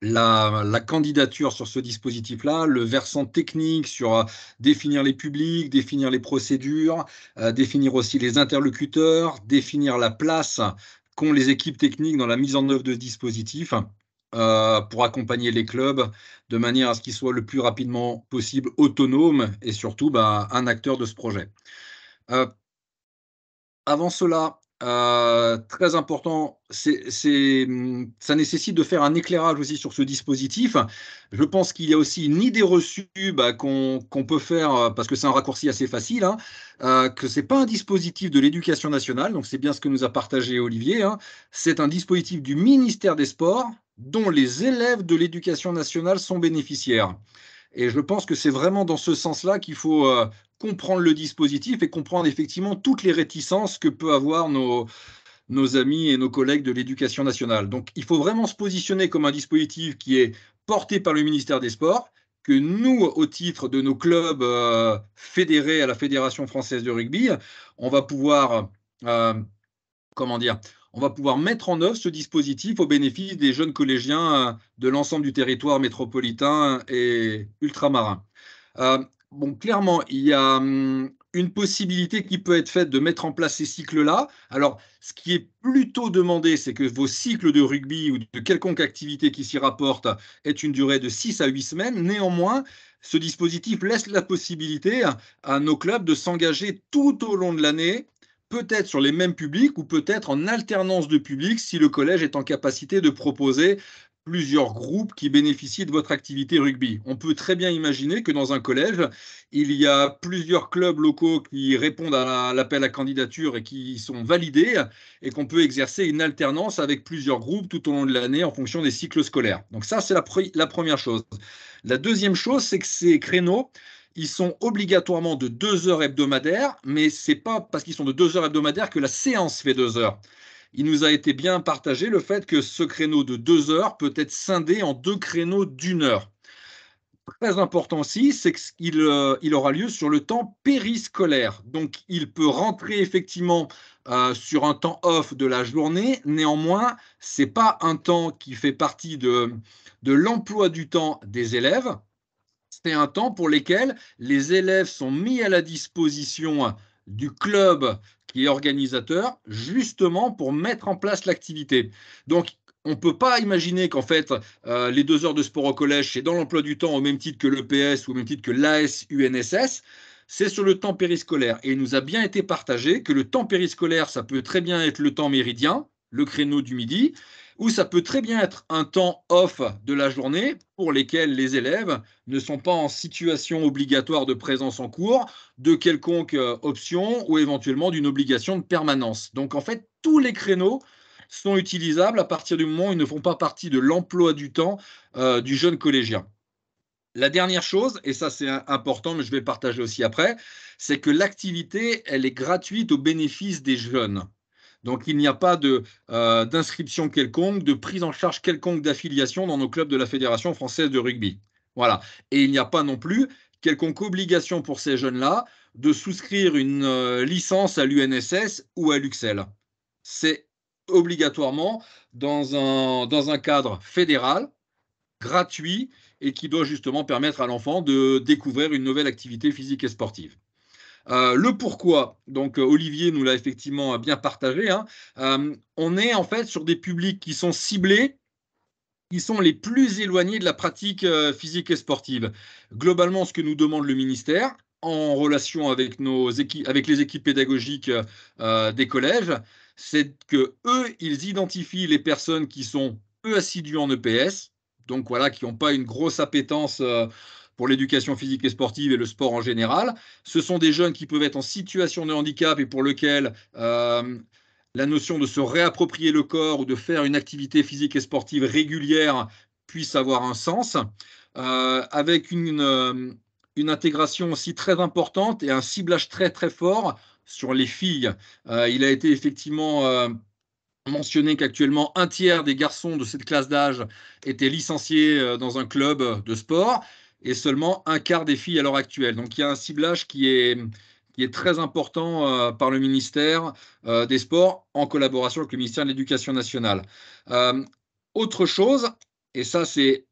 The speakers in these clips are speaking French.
la, candidature sur ce dispositif-là, le versant technique sur euh, définir les publics, définir les procédures, euh, définir aussi les interlocuteurs, définir la place qu'ont les équipes techniques dans la mise en œuvre de ce dispositif. Euh, pour accompagner les clubs de manière à ce qu'ils soient le plus rapidement possible autonomes et surtout bah, un acteur de ce projet. avant cela, euh, très important, c'est, mm, ça nécessite de faire un éclairage aussi sur ce dispositif. Je pense qu'il y a aussi une idée reçue bah, qu'on, peut faire, euh, parce que c'est un raccourci assez facile, hein, euh, que ce n'est pas un dispositif de l'éducation nationale, donc c'est bien ce que nous a partagé Olivier, hein. c'est un dispositif du ministère des Sports dont les élèves de l'éducation nationale sont bénéficiaires. Et je pense que c'est vraiment dans ce sens-là qu'il faut comprendre le dispositif et comprendre effectivement toutes les réticences que peut avoir nos, nos amis et nos collègues de l'éducation nationale. Donc il faut vraiment se positionner comme un dispositif qui est porté par le ministère des Sports, que nous, au titre de nos clubs euh, fédérés à la Fédération française de rugby, on va pouvoir, euh, comment dire, on va pouvoir mettre en œuvre ce dispositif au bénéfice des jeunes collégiens euh, de l'ensemble du territoire métropolitain et ultramarin bon, clairement, il y a hum, une possibilité qui peut être faite de mettre en place ces cycles-là. Alors, ce qui est plutôt demandé, c'est que vos cycles de rugby ou de quelconque activité qui s'y rapporte aient une durée de 6 à 8 semaines. Néanmoins, ce dispositif laisse la possibilité à nos clubs de s'engager tout au long de l'année peut-être sur les mêmes publics ou peut-être en alternance de publics si le collège est en capacité de proposer plusieurs groupes qui bénéficient de votre activité rugby. On peut très bien imaginer que dans un collège, il y a plusieurs clubs locaux qui répondent à l'appel à candidature et qui sont validés et qu'on peut exercer une alternance avec plusieurs groupes tout au long de l'année en fonction des cycles scolaires. Donc ça, c'est la, la première chose. La deuxième chose, c'est que ces créneaux, ils sont obligatoirement de deux heures hebdomadaires, mais c'est pas parce qu'ils sont de deux heures hebdomadaires que la séance fait deux heures il nous a été bien partagé le fait que ce créneau de deux heures peut être scindé en deux créneaux d'une heure. Très important aussi, c'est qu'il euh, aura lieu sur le temps périscolaire. Donc, il peut rentrer effectivement euh, sur un temps off de la journée. Néanmoins, ce n'est pas un temps qui fait partie de, de l'emploi du temps des élèves. C'est un temps pour lequel les élèves sont mis à la disposition du club qui est organisateur, justement pour mettre en place l'activité. Donc, on ne peut pas imaginer qu'en fait, euh, les deux heures de sport au collège, c'est dans l'emploi du temps au même titre que l'EPS ou au même titre que l'AS-UNSS. C'est sur le temps périscolaire. Et il nous a bien été partagé que le temps périscolaire, ça peut très bien être le temps méridien, le créneau du midi, ou ça peut très bien être un temps off de la journée pour lesquels les élèves ne sont pas en situation obligatoire de présence en cours, de quelconque euh, option ou éventuellement d'une obligation de permanence. Donc en fait, tous les créneaux sont utilisables à partir du moment où ils ne font pas partie de l'emploi du temps euh, du jeune collégien. La dernière chose, et ça c'est important, mais je vais partager aussi après, c'est que l'activité, elle est gratuite au bénéfice des jeunes. Donc il n'y a pas euh, d'inscription quelconque, de prise en charge quelconque d'affiliation dans nos clubs de la Fédération française de rugby. Voilà. Et il n'y a pas non plus quelconque obligation pour ces jeunes-là de souscrire une euh, licence à l'UNSS ou à l'UXL. C'est obligatoirement dans un, dans un cadre fédéral, gratuit, et qui doit justement permettre à l'enfant de découvrir une nouvelle activité physique et sportive. Euh, le pourquoi, donc euh, Olivier nous l'a effectivement euh, bien partagé, hein. on est en fait sur des publics qui sont ciblés, qui sont les plus éloignés de la pratique physique et sportive. Globalement, ce que nous demande le ministère, en relation avec, nos avec les équipes pédagogiques des collèges, c'est qu'eux, ils identifient les personnes qui sont peu assidues en EPS, donc voilà, qui n'ont pas une grosse appétence pour l'éducation physique et sportive et le sport en général. Ce sont des jeunes qui peuvent être en situation de handicap et pour lesquels euh, la notion de se réapproprier le corps ou de faire une activité physique et sportive régulière puisse avoir un sens, euh, avec une, euh, une intégration aussi très importante et un ciblage très très fort sur les filles. il a été effectivement mentionné qu'actuellement un tiers des garçons de cette classe d'âge étaient licenciés dans un club de sport et seulement un quart des filles à l'heure actuelle. Donc il y a un ciblage qui est, qui est très important euh, par le ministère euh, des Sports en collaboration avec le ministère de l'Éducation nationale. Euh, autre chose, et ça c'est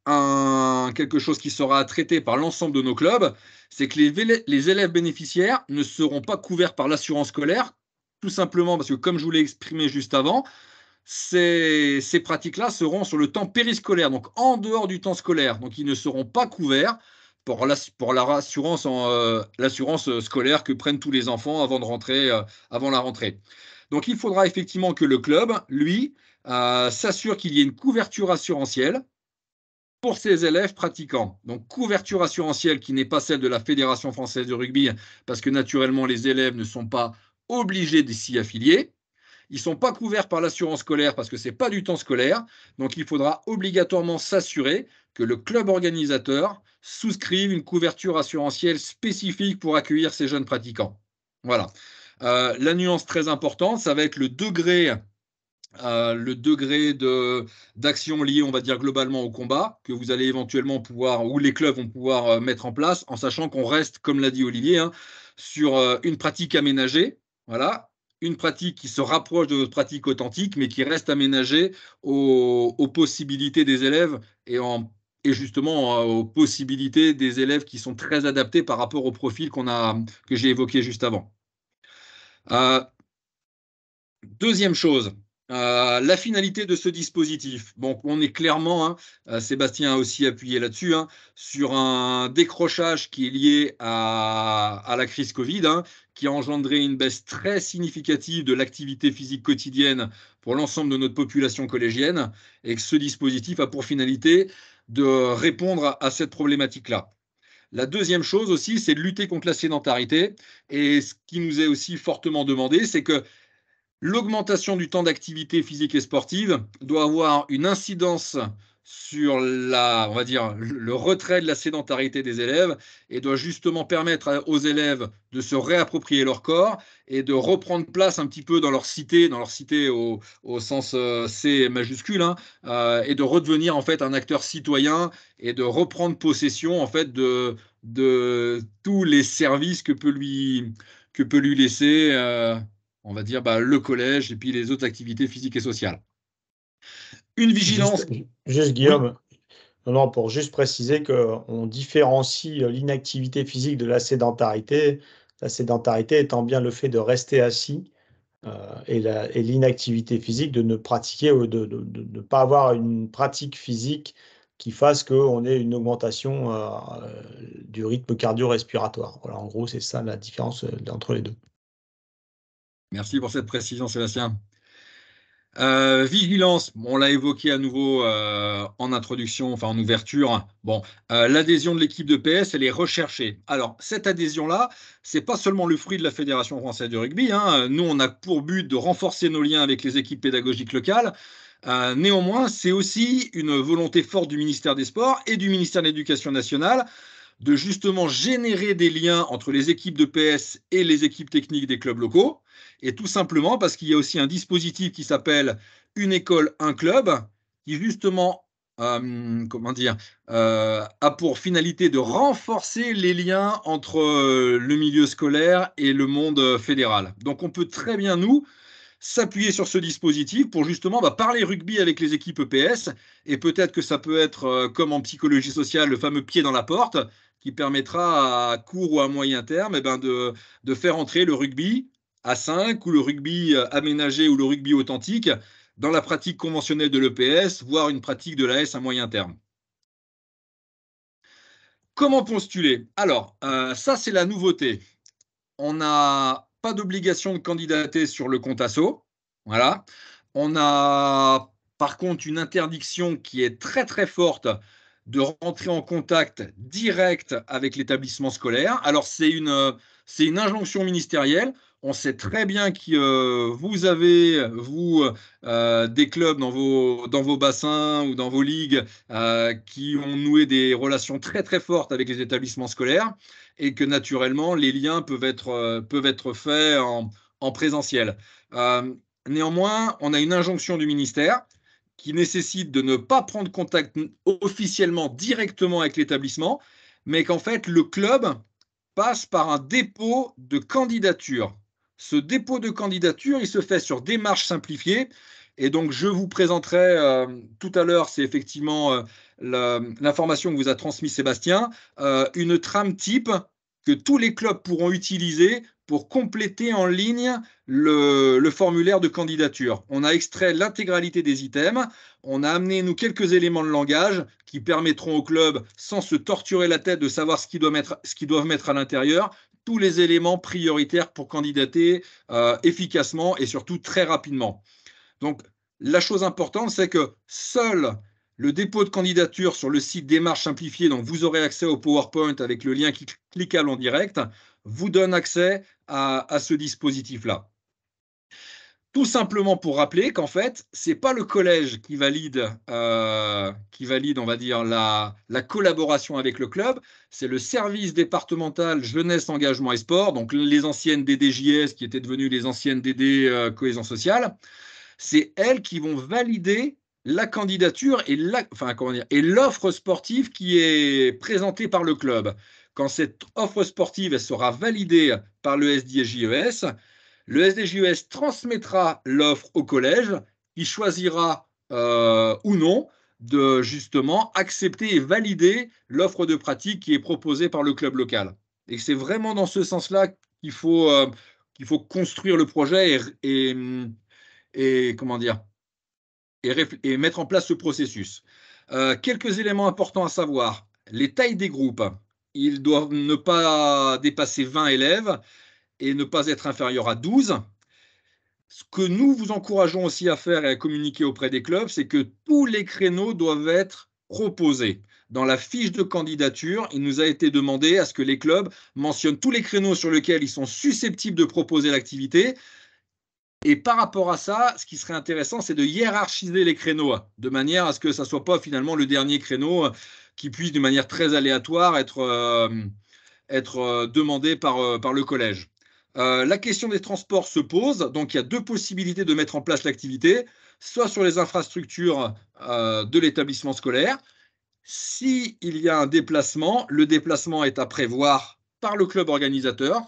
quelque chose qui sera traité par l'ensemble de nos clubs, c'est que les, les élèves bénéficiaires ne seront pas couverts par l'assurance scolaire, tout simplement parce que comme je vous l'ai exprimé juste avant, ces, pratiques-là seront sur le temps périscolaire, donc en dehors du temps scolaire. Donc ils ne seront pas couverts pour, euh, l'assurance euh, scolaire que prennent tous les enfants avant, de rentrer, euh, avant la rentrée. Donc il faudra effectivement que le club, lui, s'assure qu'il y ait une couverture assurantielle pour ses élèves pratiquants. Donc couverture assurantielle qui n'est pas celle de la Fédération française de rugby, parce que naturellement les élèves ne sont pas obligés de s'y affilier. Ils ne sont pas couverts par l'assurance scolaire parce que ce n'est pas du temps scolaire. Donc, il faudra obligatoirement s'assurer que le club organisateur souscrive une couverture assurantielle spécifique pour accueillir ces jeunes pratiquants. Voilà. Euh, la nuance très importante, ça va être le degré euh, le degré d'action liée, on va dire, globalement au combat, que vous allez éventuellement pouvoir, ou les clubs vont pouvoir euh, mettre en place, en sachant qu'on reste, comme l'a dit Olivier, hein, sur une pratique aménagée, voilà, une pratique qui se rapproche de votre pratique authentique, mais qui reste aménagée aux, possibilités des élèves et, justement euh, aux possibilités des élèves qui sont très adaptés par rapport au profil a, que j'ai évoqué juste avant. Euh, deuxième chose, euh, la finalité de ce dispositif, bon, on est clairement, hein, euh, Sébastien a aussi appuyé là-dessus, hein, sur un décrochage qui est lié à, la crise Covid, hein, qui a engendré une baisse très significative de l'activité physique quotidienne pour l'ensemble de notre population collégienne, et que ce dispositif a pour finalité de répondre à cette problématique-là. La deuxième chose aussi, c'est de lutter contre la sédentarité, et ce qui nous est aussi fortement demandé, c'est que L'augmentation du temps d'activité physique et sportive doit avoir une incidence sur la, on va dire, le retrait de la sédentarité des élèves et doit justement permettre aux élèves de se réapproprier leur corps et de reprendre place un petit peu dans leur cité, dans leur cité au, au sens euh, C majuscule, hein, euh, et de redevenir en fait un acteur citoyen et de reprendre possession en fait de, de tous les services que peut lui, que peut lui laisser. Euh, on va dire bah, le collège et puis les autres activités physiques et sociales. Une vigilance. Juste, Guillaume, non, pour juste préciser qu'on différencie euh, l'inactivité physique de la sédentarité, la sédentarité étant bien le fait de rester assis euh, et l'inactivité physique de ne pratiquer ou de ne pas avoir une pratique physique qui fasse qu'on ait une augmentation euh, du rythme cardio-respiratoire. Voilà, en gros, c'est ça la différence entre les deux. Merci pour cette précision, Sébastien. Euh, vigilance, on l'a évoqué à nouveau euh, en introduction, enfin en ouverture. Bon, euh, l'adhésion de l'équipe de PS, elle est recherchée. Alors, cette adhésion-là, c'est pas seulement le fruit de la Fédération française de rugby. Hein. Nous, on a pour but de renforcer nos liens avec les équipes pédagogiques locales. néanmoins, c'est aussi une volonté forte du ministère des Sports et du ministère de l'Éducation nationale de justement générer des liens entre les équipes de PS et les équipes techniques des clubs locaux. Et tout simplement parce qu'il y a aussi un dispositif qui s'appelle Une école, un club, qui justement euh, comment dire, euh, a pour finalité de renforcer les liens entre euh, le milieu scolaire et le monde fédéral. Donc on peut très bien, nous, s'appuyer sur ce dispositif pour justement bah, parler rugby avec les équipes EPS, et peut-être que ça peut être, comme en psychologie sociale, le fameux pied dans la porte, qui permettra à court ou à moyen terme eh ben, de, de faire entrer le rugby à 5 ou le rugby euh, aménagé ou le rugby authentique dans la pratique conventionnelle de l'EPS, voire une pratique de l'AS à moyen terme. Comment postuler Alors, euh, ça, c'est la nouveauté. On n'a pas d'obligation de candidater sur le compte ASSO. Voilà. On a par contre une interdiction qui est très très forte de rentrer en contact direct avec l'établissement scolaire. Alors c'est une, euh, une injonction ministérielle. On sait très bien que euh, vous avez, vous, euh, des clubs dans vos, bassins ou dans vos ligues euh, qui ont noué des relations très très fortes avec les établissements scolaires et que naturellement, les liens peuvent être, peuvent être faits en, présentiel. néanmoins, on a une injonction du ministère qui nécessite de ne pas prendre contact officiellement directement avec l'établissement, mais qu'en fait, le club passe par un dépôt de candidature ce dépôt de candidature, il se fait sur démarche simplifiée. Et donc, je vous présenterai euh, tout à l'heure, c'est effectivement euh, l'information que vous a transmise Sébastien, euh, une trame type que tous les clubs pourront utiliser pour compléter en ligne le, formulaire de candidature. On a extrait l'intégralité des items, on a amené nous quelques éléments de langage qui permettront aux clubs, sans se torturer la tête, de savoir ce qu'ils doivent mettre à l'intérieur, tous les éléments prioritaires pour candidater euh, efficacement et surtout très rapidement. Donc, la chose importante, c'est que seul le dépôt de candidature sur le site démarche simplifiée, dont vous aurez accès au PowerPoint avec le lien qui cliquable en direct, vous donne accès à ce dispositif-là. Tout simplement pour rappeler qu'en fait, ce c'est pas le collège qui valide, euh, qui valide, on va dire, la, collaboration avec le club, c'est le service départemental jeunesse, engagement et sport, donc les anciennes DDJS qui étaient devenues les anciennes DD euh, cohésion sociale, c'est elles qui vont valider la candidature et l'offre sportive qui est présentée par le club. Quand cette offre sportive elle sera validée par le SDJES, le SDJUS e transmettra l'offre au collège, il choisira euh, ou non de justement accepter et valider l'offre de pratique qui est proposée par le club local. Et c'est vraiment dans ce sens-là qu'il faut, euh, qu'il faut construire le projet et, comment dire et, mettre en place ce processus. Euh, quelques éléments importants à savoir les tailles des groupes. Ils doivent ne pas dépasser 20 élèves et ne pas être inférieur à 12. Ce que nous vous encourageons aussi à faire et à communiquer auprès des clubs, c'est que tous les créneaux doivent être proposés. Dans la fiche de candidature, il nous a été demandé à ce que les clubs mentionnent tous les créneaux sur lesquels ils sont susceptibles de proposer l'activité. Et par rapport à ça, ce qui serait intéressant, c'est de hiérarchiser les créneaux, de manière à ce que ça ne soit pas finalement le dernier créneau euh, qui puisse, de manière très aléatoire, être, euh, être euh, demandé par, par le collège. Euh, la question des transports se pose, donc il y a deux possibilités de mettre en place l'activité, soit sur les infrastructures euh, de l'établissement scolaire. S'il y a un déplacement, le déplacement est à prévoir par le club organisateur.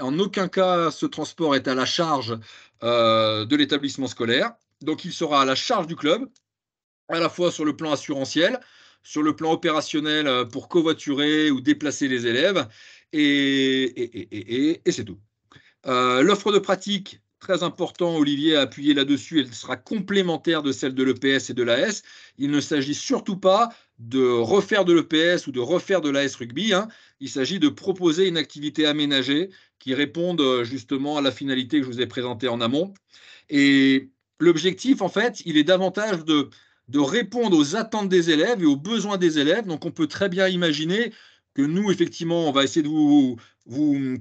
En aucun cas, ce transport est à la charge euh, de l'établissement scolaire. Donc il sera à la charge du club, à la fois sur le plan assurantiel, sur le plan opérationnel pour covoiturer ou déplacer les élèves, et c'est tout. Euh, l'offre de pratique, très important, Olivier a appuyé là-dessus, elle sera complémentaire de celle de l'EPS et de l'AS. Il ne s'agit surtout pas de refaire de l'EPS ou de refaire de l'AS rugby. Hein. Il s'agit de proposer une activité aménagée qui réponde euh, justement à la finalité que je vous ai présentée en amont. Et l'objectif, en fait, il est davantage de, de répondre aux attentes des élèves et aux besoins des élèves. Donc on peut très bien imaginer que nous, effectivement, on va essayer de vous,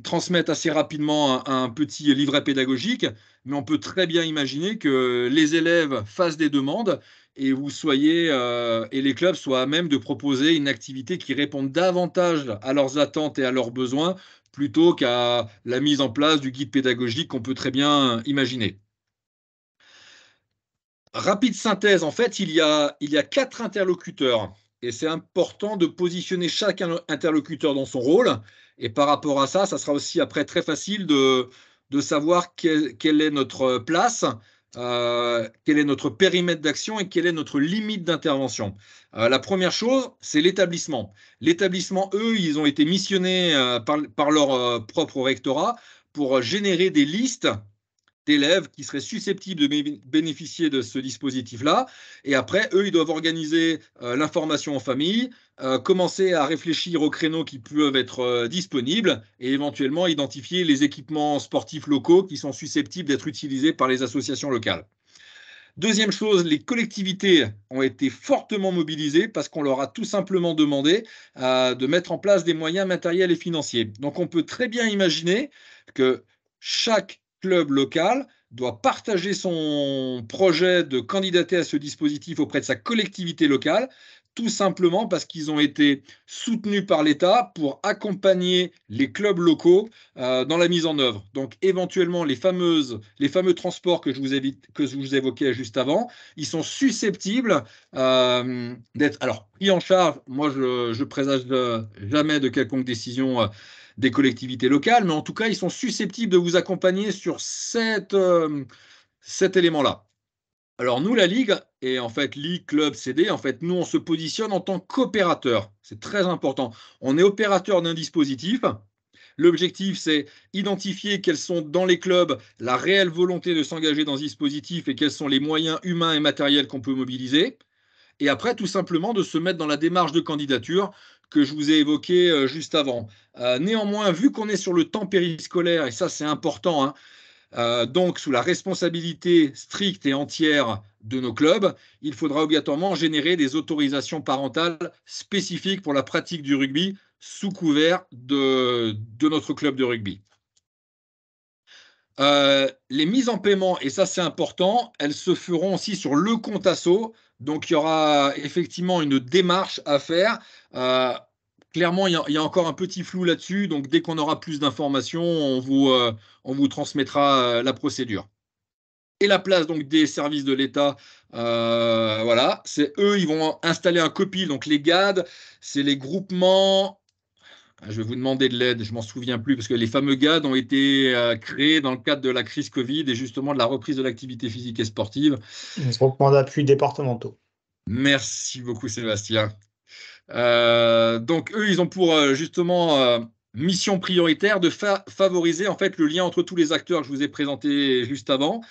transmettre assez rapidement un, petit livret pédagogique, mais on peut très bien imaginer que les élèves fassent des demandes et vous soyez euh, et les clubs soient à même de proposer une activité qui réponde davantage à leurs attentes et à leurs besoins plutôt qu'à la mise en place du guide pédagogique qu'on peut très bien imaginer. Rapide synthèse, en fait, il il y a quatre interlocuteurs et c'est important de positionner chaque interlocuteur dans son rôle. Et par rapport à ça, ça sera aussi après très facile de, de savoir quelle, est notre place, euh, quel est notre périmètre d'action et quelle est notre limite d'intervention. Euh, la première chose, c'est l'établissement. L'établissement, eux, ils ont été missionnés euh, par, par, leur propre rectorat pour générer des listes d'élèves qui seraient susceptibles de bénéficier de ce dispositif-là. Et après, eux, ils doivent organiser euh, l'information en famille, euh, commencer à réfléchir aux créneaux qui peuvent être euh, disponibles et éventuellement identifier les équipements sportifs locaux qui sont susceptibles d'être utilisés par les associations locales. Deuxième chose, les collectivités ont été fortement mobilisées parce qu'on leur a tout simplement demandé de mettre en place des moyens matériels et financiers. Donc on peut très bien imaginer que chaque club local doit partager son projet de candidater à ce dispositif auprès de sa collectivité locale tout simplement parce qu'ils ont été soutenus par l'État pour accompagner les clubs locaux euh, dans la mise en œuvre. Donc éventuellement, les, fameuses, les fameux transports que je, vous évoquais juste avant, ils sont susceptibles euh, d'être alors pris en charge. Moi, je, je présage de, euh, jamais de quelconque décision. des collectivités locales, mais en tout cas, ils sont susceptibles de vous accompagner sur cet élément-là. Alors nous, la Ligue, et en fait Ligue, Club, CD, en fait nous, on se positionne en tant qu'opérateur. C'est très important. On est opérateur d'un dispositif. L'objectif, c'est identifier quelles sont dans les clubs la réelle volonté de s'engager dans ce dispositif et quels sont les moyens humains et matériels qu'on peut mobiliser. Et après, tout simplement, de se mettre dans la démarche de candidature que je vous ai évoquée euh, juste avant. Euh, néanmoins, vu qu'on est sur le temps périscolaire, et ça c'est important, hein, euh, donc sous la responsabilité stricte et entière de nos clubs, il faudra obligatoirement générer des autorisations parentales spécifiques pour la pratique du rugby sous couvert de, notre club de rugby. Euh, les mises en paiement, et ça c'est important, elles se feront aussi sur le compte ASSO. Donc il y aura effectivement une démarche à faire. Euh, clairement, il y, a, encore un petit flou là-dessus. Donc, dès qu'on aura plus d'informations, on vous, euh, transmettra euh, la procédure. Et la place donc des services de l'État, euh, voilà, c'est eux, ils vont installer un copil. Donc, les GAD, c'est les groupements. Ah, je vais vous demander de l'aide, je m'en souviens plus, parce que les fameux GAD ont été créés dans le cadre de la crise Covid et justement de la reprise de l'activité physique et sportive. Les groupements d'appui départementaux. Merci beaucoup, Sébastien. Euh, donc eux, ils ont pour euh, justement euh, mission prioritaire de favoriser en fait le lien entre tous les acteurs que je vous ai présentés juste avant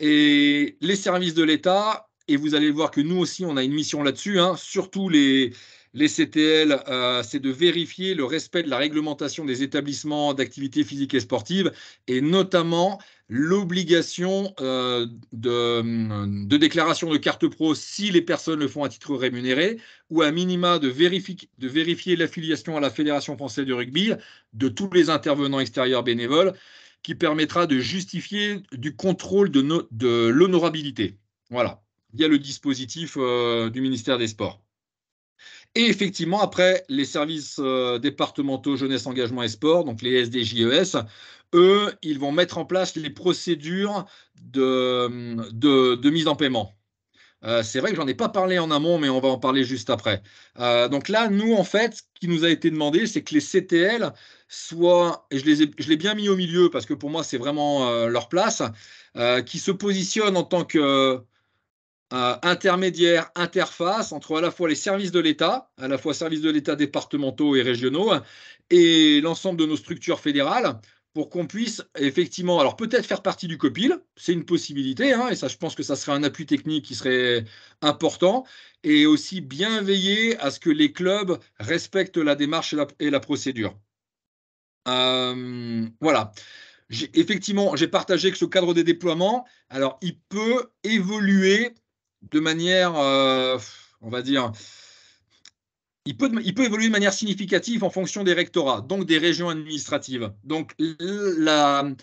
et les services de l'État. Et vous allez voir que nous aussi, on a une mission là-dessus, hein. surtout les, les CTL, euh, c'est de vérifier le respect de la réglementation des établissements d'activité physique et sportive et notamment l'obligation euh, euh, de, déclaration de carte pro si les personnes le font à titre rémunéré, ou à minima de, vérifier l'affiliation à la Fédération française de rugby de tous les intervenants extérieurs bénévoles, qui permettra de justifier du contrôle de, l'honorabilité. Voilà, l'honorabilité. Voilà, a le dispositif du ministère des Sports. Et effectivement, après, les services euh, départementaux jeunesse, engagement et sport, donc les SDJES, e eux, ils vont mettre en place les procédures de, de, mise en paiement. Euh, c'est vrai que j'en ai pas parlé en amont, mais on va en parler juste après. Euh, donc là, nous, en fait, ce qui nous a été demandé, c'est que les CTL soient, et je les ai, je l'ai bien mis au milieu parce que pour moi, c'est vraiment leur place, qui se positionnent en tant que euh, intermédiaire, interface entre à la fois les services de l'État, à la fois services de l'État départementaux et régionaux, et l'ensemble de nos structures fédérales pour qu'on puisse effectivement, alors peut-être faire partie du COPIL, c'est une possibilité, hein, et ça je pense que ça serait un appui technique qui serait important, et aussi bien veiller à ce que les clubs respectent la démarche et la, procédure. Euh, voilà. Effectivement, j'ai partagé que ce cadre des déploiements, alors il peut évoluer de manière, euh, on va dire, il peut, il peut, évoluer de manière significative en fonction des rectorats, donc des régions administratives. Donc le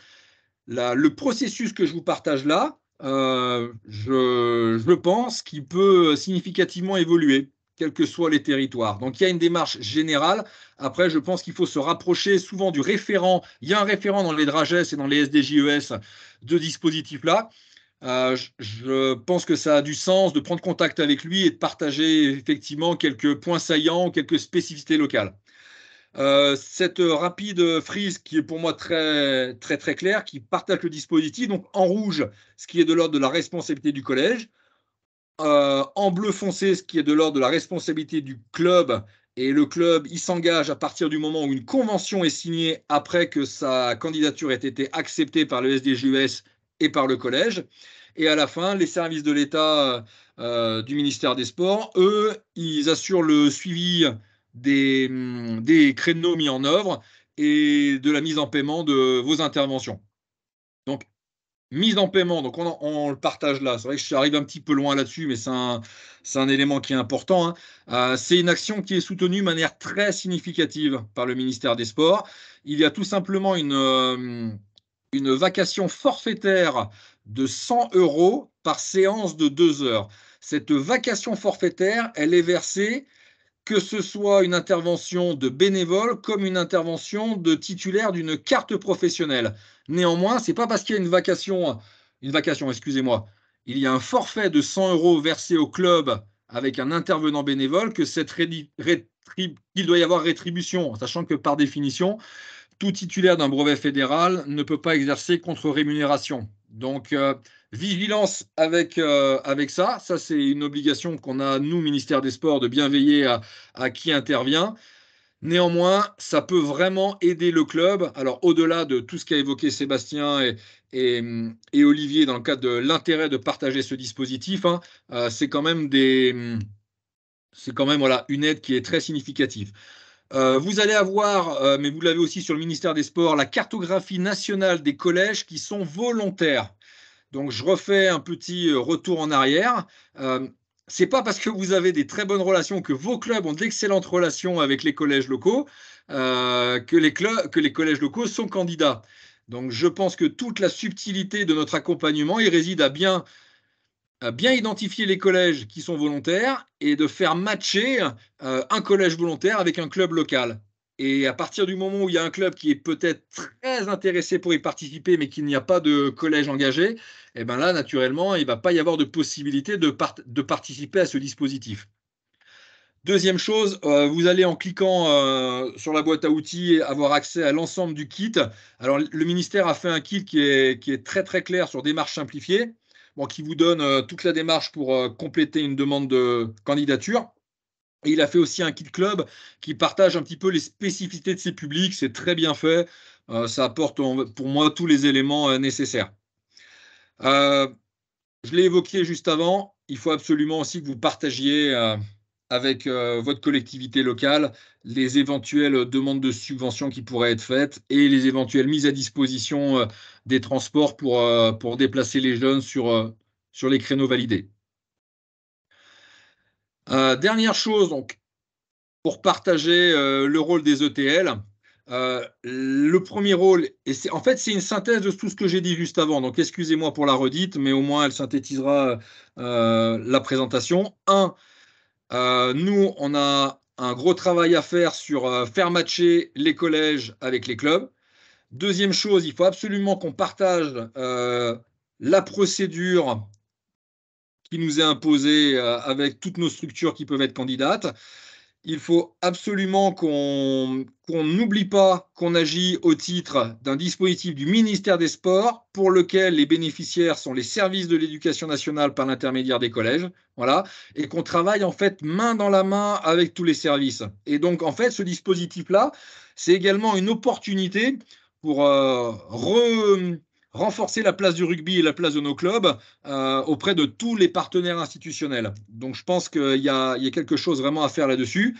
processus que je vous partage là, euh, je, je, pense qu'il peut significativement évoluer, quels que soient les territoires. Donc il y a une démarche générale. Après, je pense qu'il faut se rapprocher souvent du référent. Il y a un référent dans les DRAGES et dans les SDJES e de dispositifs là. Euh, je pense que ça a du sens de prendre contact avec lui et de partager effectivement quelques points saillants, quelques spécificités locales. Euh, cette rapide frise qui est pour moi très très très claire, qui partage le dispositif. Donc en rouge, ce qui est de l'ordre de la responsabilité du collège. Euh, en bleu foncé, ce qui est de l'ordre de la responsabilité du club. Et le club, il s'engage à partir du moment où une convention est signée après que sa candidature ait été acceptée par le SDJUS, et par le collège. Et à la fin, les services de l'État euh, euh, du ministère des Sports, eux, ils assurent le suivi des, hum, des créneaux mis en œuvre et de la mise en paiement de vos interventions. Donc, mise en paiement, donc on, le partage là. C'est vrai que j'arrive un petit peu loin là-dessus, mais c'est un, un, élément qui est important. Hein. Euh, c'est une action qui est soutenue de manière très significative par le ministère des Sports. Il y a tout simplement une, une vacation forfaitaire de 100 euros par séance de deux heures. Cette vacation forfaitaire, elle est versée que ce soit une intervention de bénévole comme une intervention de titulaire d'une carte professionnelle. Néanmoins, ce n'est pas parce qu'il y a une vacation, une vacation, excusez-moi, il y a un forfait de 100 euros versé au club avec un intervenant bénévole que cette qu'il doit y avoir rétribution, sachant que par définition, tout titulaire d'un brevet fédéral ne peut pas exercer contre rémunération. Donc, euh, vigilance avec, euh, avec ça. Ça, c'est une obligation qu'on a, nous, ministère des Sports, de bien veiller à, qui intervient. Néanmoins, ça peut vraiment aider le club. Alors, au-delà de tout ce qu'a évoqué Sébastien et, Olivier dans le cadre de l'intérêt de partager ce dispositif, hein, euh, c'est quand même des. quand même voilà, une aide qui est très significative. Euh, vous allez avoir, euh, mais vous l'avez aussi sur le ministère des Sports, la cartographie nationale des collèges qui sont volontaires. Donc je refais un petit euh, retour en arrière. c'est pas parce que vous avez des très bonnes relations que vos clubs ont d'excellentes relations avec les collèges locaux que les, que les collèges locaux sont candidats. Donc je pense que toute la subtilité de notre accompagnement, il réside à bien bien identifier les collèges qui sont volontaires et de faire matcher euh, un collège volontaire avec un club local. Et à partir du moment où il y a un club qui est peut-être très intéressé pour y participer, mais qu'il n'y a pas de collège engagé, et eh ben là, naturellement, il ne va pas y avoir de possibilité de, de participer à ce dispositif. Deuxième chose, euh, vous allez en cliquant euh, sur la boîte à outils avoir accès à l'ensemble du kit. Alors, le ministère a fait un kit qui est, qui est très très clair sur démarche simplifiée qui vous donne euh, toute la démarche pour euh, compléter une demande de candidature. il a fait aussi un kit club qui partage un petit peu les spécificités de ses publics. C'est très bien fait. Euh, ça apporte pour moi tous les éléments nécessaires. je l'ai évoqué juste avant. Il faut absolument aussi que vous partagiez avec euh, votre collectivité locale, les éventuelles demandes de subventions qui pourraient être faites et les éventuelles mises à disposition euh, des transports pour, euh, pour déplacer les jeunes sur, sur les créneaux validés. dernière chose, donc, pour partager le rôle des ETL, le premier rôle, et en fait c'est une synthèse de tout ce que j'ai dit juste avant, donc excusez-moi pour la redite, mais au moins elle synthétisera la présentation. Un, euh, nous, on a un gros travail à faire sur euh, faire matcher les collèges avec les clubs. Deuxième chose, il faut absolument qu'on partage euh, la procédure qui nous est imposée avec toutes nos structures qui peuvent être candidates il faut absolument qu'on n'oublie pas qu'on agit au titre d'un dispositif du ministère des Sports pour lequel les bénéficiaires sont les services de l'éducation nationale par l'intermédiaire des collèges, voilà, et qu'on travaille en fait main dans la main avec tous les services. Et donc en fait, ce dispositif-là, c'est également une opportunité pour euh, re renforcer la place du rugby et la place de nos clubs euh, auprès de tous les partenaires institutionnels. Donc je pense qu'il y, a quelque chose vraiment à faire là-dessus.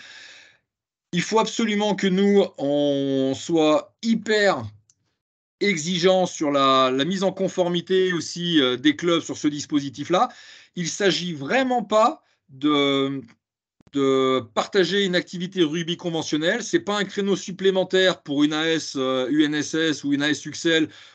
Il faut absolument que nous, on soit hyper exigeants sur la, mise en conformité aussi euh, des clubs sur ce dispositif-là. Il ne s'agit vraiment pas de de partager une activité rugby conventionnelle. Ce n'est pas un créneau supplémentaire pour une AS UNSS euh, ou une AS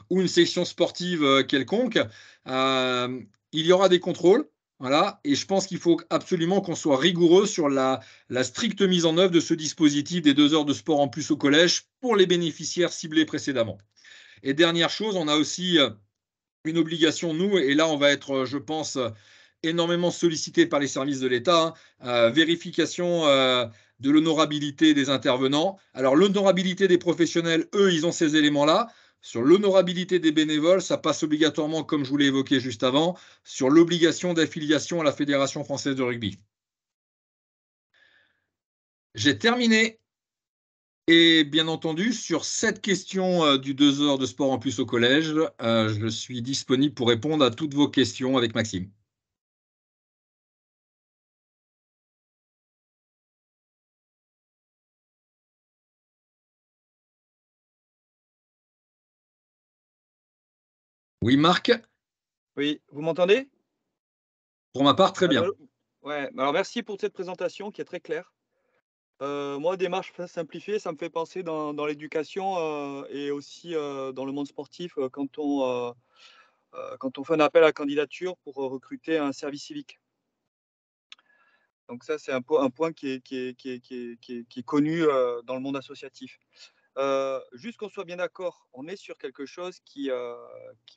ou une section sportive euh, quelconque. Euh, il y aura des contrôles. Voilà, et je pense qu'il faut absolument qu'on soit rigoureux sur la, stricte mise en œuvre de ce dispositif des deux heures de sport en plus au collège pour les bénéficiaires ciblés précédemment. Et dernière chose, on a aussi une obligation, nous, et là on va être, je pense, énormément sollicité par les services de l'État. Hein, euh, vérification euh, de l'honorabilité des intervenants. Alors l'honorabilité des professionnels, eux, ils ont ces éléments-là. Sur l'honorabilité des bénévoles, ça passe obligatoirement, comme je vous l'ai évoqué juste avant, sur l'obligation d'affiliation à la Fédération française de rugby. J'ai terminé. Et bien entendu, sur cette question euh, du 2 heures de sport en plus au collège, je suis disponible pour répondre à toutes vos questions avec Maxime. Oui, Marc Oui, vous m'entendez Pour ma part, très bien. ouais, bah alors merci pour cette présentation qui est très claire. Euh, moi, démarche simplifiée, ça me fait penser dans, l'éducation euh, et aussi euh, dans le monde sportif quand, on, fait un appel à candidature pour recruter un service civique. Donc ça, c'est un, point qui est connu dans le monde associatif. Euh, juste qu'on soit bien d'accord, on est sur quelque chose qui, euh,